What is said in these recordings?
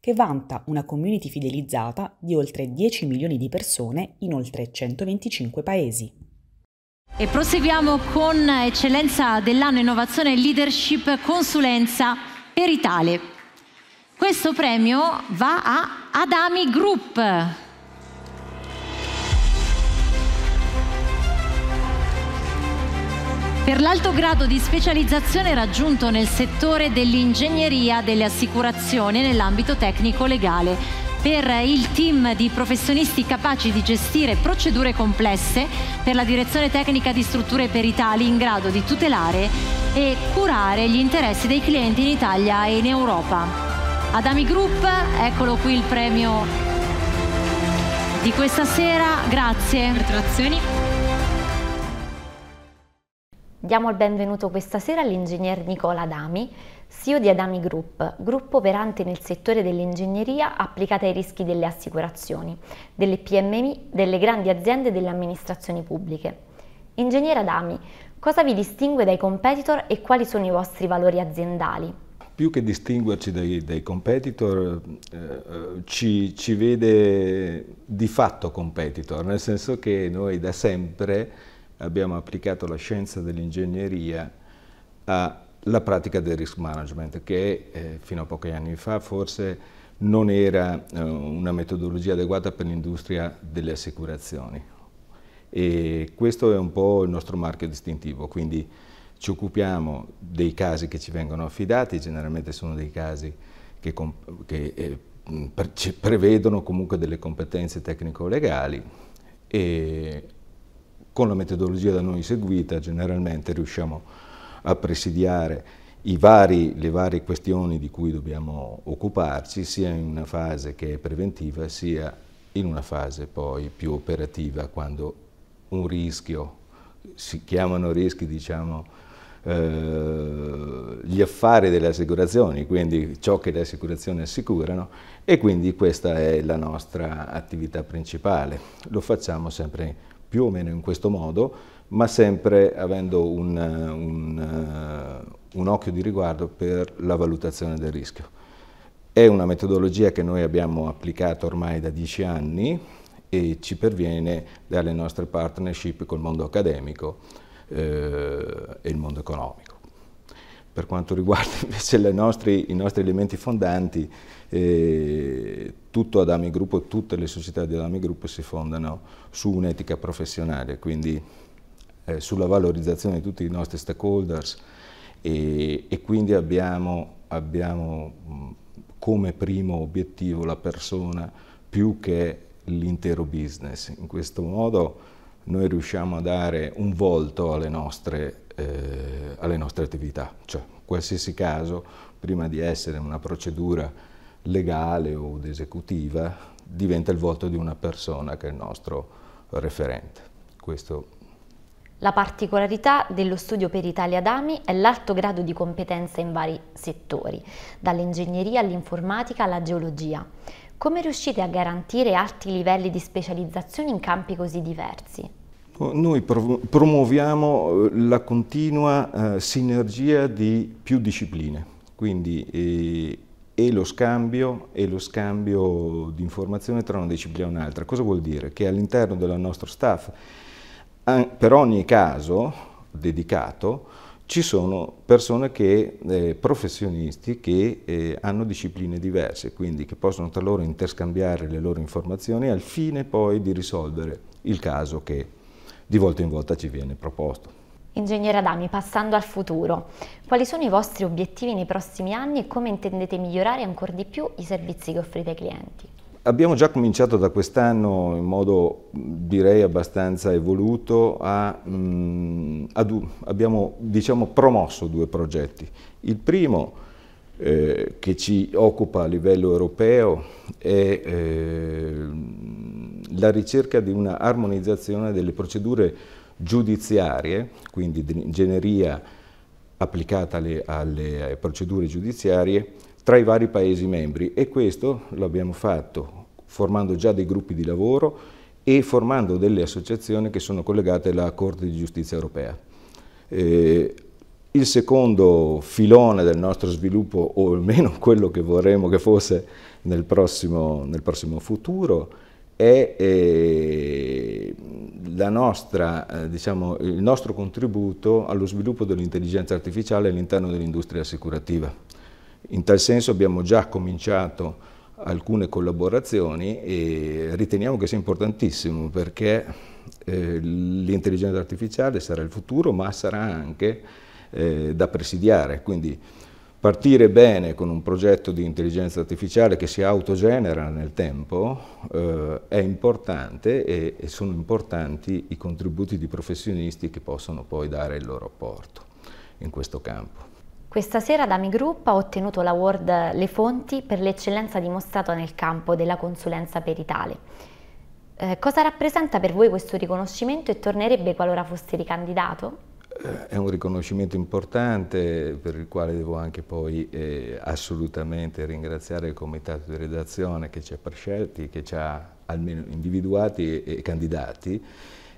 che vanta una community fidelizzata di oltre 10 milioni di persone in oltre 125 paesi. E proseguiamo con Eccellenza dell'anno Innovazione e Leadership Consulenza per Italia. Questo premio va a Adami Group, per l'alto grado di specializzazione raggiunto nel settore dell'ingegneria delle assicurazioni nell'ambito tecnico-legale per il team di professionisti capaci di gestire procedure complesse per la direzione tecnica di strutture peritali in grado di tutelare e curare gli interessi dei clienti in Italia e in Europa. Adami Group, eccolo qui il premio di questa sera, grazie. Congratulazioni. Diamo il benvenuto questa sera all'ingegner Nicola Adami, CEO di Adami Group, gruppo operante nel settore dell'ingegneria applicata ai rischi delle assicurazioni, delle PMI, delle grandi aziende e delle amministrazioni pubbliche. Ingegner Adami, cosa vi distingue dai competitor e quali sono i vostri valori aziendali? Più che distinguerci dai, dai competitor, eh, ci, ci vede di fatto competitor, nel senso che noi da sempre abbiamo applicato la scienza dell'ingegneria alla pratica del risk management, che eh, fino a pochi anni fa forse non era eh, una metodologia adeguata per l'industria delle assicurazioni. E questo è un po' il nostro marchio distintivo, quindi ci occupiamo dei casi che ci vengono affidati, generalmente sono dei casi che, che eh, pre prevedono comunque delle competenze tecnico-legali e con la metodologia da noi seguita generalmente riusciamo a presidiare vari, le varie questioni di cui dobbiamo occuparci sia in una fase che è preventiva sia in una fase poi più operativa quando un rischio, si chiamano rischi diciamo eh, gli affari delle assicurazioni, quindi ciò che le assicurazioni assicurano e quindi questa è la nostra attività principale. Lo facciamo sempre più o meno in questo modo, ma sempre avendo un, un, un occhio di riguardo per la valutazione del rischio. È una metodologia che noi abbiamo applicato ormai da dieci anni e ci perviene dalle nostre partnership col mondo accademico eh, e il mondo economico. Per quanto riguarda invece nostri, i nostri elementi fondanti, eh, tutto Adami Group tutte le società di Adami Group si fondano su un'etica professionale, quindi eh, sulla valorizzazione di tutti i nostri stakeholders e, e quindi abbiamo, abbiamo come primo obiettivo la persona più che l'intero business. In questo modo noi riusciamo a dare un volto alle nostre eh, alle nostre attività. Cioè, qualsiasi caso, prima di essere una procedura legale o esecutiva, diventa il volto di una persona che è il nostro referente. Questo la particolarità dello studio per Italia Dami è l'alto grado di competenza in vari settori, dall'ingegneria all'informatica alla geologia. Come riuscite a garantire alti livelli di specializzazione in campi così diversi? Ecco, noi promuoviamo eh, la continua eh, sinergia di più discipline, quindi eh, e lo scambio e lo scambio di informazione tra una disciplina e un'altra. Cosa vuol dire? Che all'interno del nostro staff, per ogni caso dedicato, ci sono persone che, eh, professionisti che hanno discipline diverse, quindi che possono tra loro interscambiare le loro informazioni al fine poi di risolvere il caso che di volta in volta ci viene proposto. Ingegnere Adami, passando al futuro, quali sono i vostri obiettivi nei prossimi anni e come intendete migliorare ancora di più i servizi che offrite ai clienti? Abbiamo già cominciato da quest'anno in modo direi abbastanza evoluto, a, mh, mm, ad, abbiamo diciamo, promosso due progetti. Il primo eh, che ci occupa a livello europeo è eh, la ricerca di una armonizzazione delle procedure giudiziarie, quindi di ingegneria applicata alle, alle procedure giudiziarie, tra i vari Paesi membri e questo lo abbiamo fatto formando già dei gruppi di lavoro e formando delle associazioni che sono collegate alla Corte di Giustizia Europea. Eh, il secondo filone del nostro sviluppo, o almeno quello che vorremmo che fosse nel prossimo, nel prossimo futuro, è eh, nostra, eh, diciamo, il nostro contributo allo sviluppo dell'intelligenza artificiale all'interno dell'industria assicurativa. In tal senso abbiamo già cominciato alcune collaborazioni e riteniamo che sia importantissimo perché eh, l'intelligenza artificiale sarà il futuro ma sarà anche eh, da presidiare, quindi partire bene con un progetto di intelligenza artificiale che si autogenera nel tempo eh, è importante e, e, sono importanti i contributi di professionisti che possono poi dare il loro apporto in questo campo. Questa sera Dami Group ha ottenuto l'award Le Fonti per l'eccellenza dimostrata nel campo della consulenza peritale. Eh, cosa rappresenta per voi questo riconoscimento e tornerebbe qualora foste ricandidato? Eh, è un riconoscimento importante per il quale devo anche poi eh, assolutamente ringraziare il comitato di redazione che ci ha prescelti, che ci ha almeno individuati e, e candidati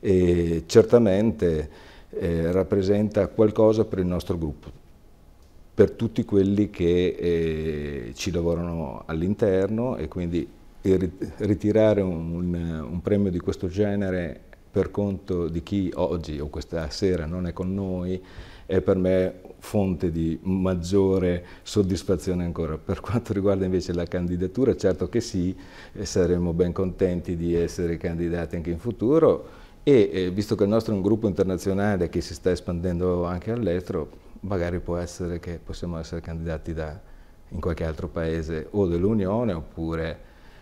e certamente eh, rappresenta qualcosa per il nostro gruppo, per tutti quelli che eh, ci lavorano all'interno e quindi ritirare un, un premio di questo genere per conto di chi oggi o questa sera non è con noi è per me fonte di maggiore soddisfazione ancora. Per quanto riguarda invece la candidatura, certo che sì, saremo ben contenti di essere candidati anche in futuro e eh, visto che il nostro è un gruppo internazionale che si sta espandendo anche all'estero, magari può essere che possiamo essere candidati da, in qualche altro paese o dell'Unione oppure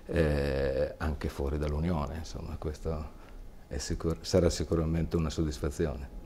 eh, anche fuori dall'Unione, insomma questo sicur sarà sicuramente una soddisfazione.